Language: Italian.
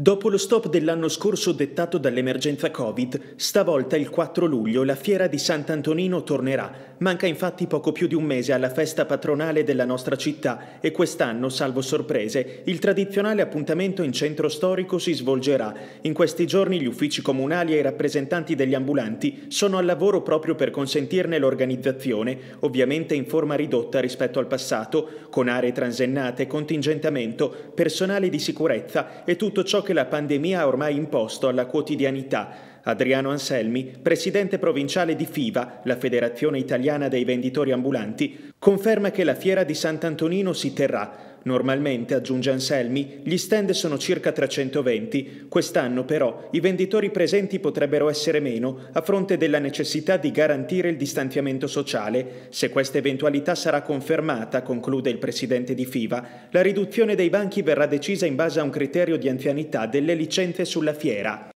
Dopo lo stop dell'anno scorso dettato dall'emergenza Covid, stavolta il 4 luglio la fiera di Sant'Antonino tornerà. Manca infatti poco più di un mese alla festa patronale della nostra città e quest'anno, salvo sorprese, il tradizionale appuntamento in centro storico si svolgerà. In questi giorni gli uffici comunali e i rappresentanti degli ambulanti sono al lavoro proprio per consentirne l'organizzazione, ovviamente in forma ridotta rispetto al passato, con aree transennate, contingentamento, personale di sicurezza e tutto ciò che che la pandemia ha ormai imposto alla quotidianità. Adriano Anselmi, presidente provinciale di FIVA, la Federazione Italiana dei Venditori Ambulanti, conferma che la fiera di Sant'Antonino si terrà, Normalmente, aggiunge Anselmi, gli stand sono circa 320, quest'anno però i venditori presenti potrebbero essere meno a fronte della necessità di garantire il distanziamento sociale. Se questa eventualità sarà confermata, conclude il presidente di FIVA, la riduzione dei banchi verrà decisa in base a un criterio di anzianità delle licenze sulla fiera.